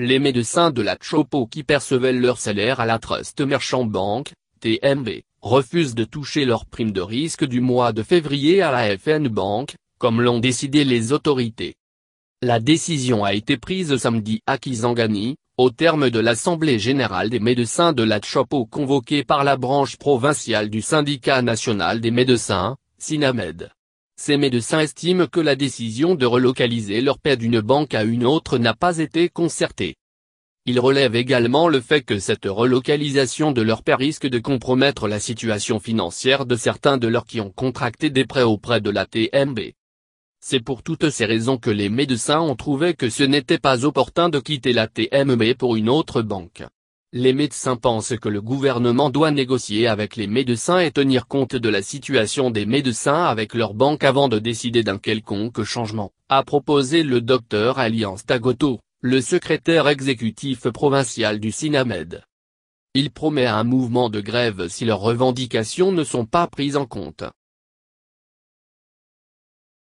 les médecins de la Chopo qui percevaient leur salaire à la Trust Merchant Bank, TMB, refusent de toucher leur prime de risque du mois de février à la FN Bank, comme l'ont décidé les autorités. La décision a été prise samedi à Kizangani, au terme de l'Assemblée générale des médecins de la Chopo convoquée par la branche provinciale du syndicat national des médecins, SINAMED. Ces médecins estiment que la décision de relocaliser leur paix d'une banque à une autre n'a pas été concertée. Ils relèvent également le fait que cette relocalisation de leur paix risque de compromettre la situation financière de certains de leurs qui ont contracté des prêts auprès de la TMB. C'est pour toutes ces raisons que les médecins ont trouvé que ce n'était pas opportun de quitter la TMB pour une autre banque. Les médecins pensent que le gouvernement doit négocier avec les médecins et tenir compte de la situation des médecins avec leur banque avant de décider d'un quelconque changement, a proposé le docteur Alliance Tagoto, le secrétaire exécutif provincial du SINAMED. Il promet un mouvement de grève si leurs revendications ne sont pas prises en compte.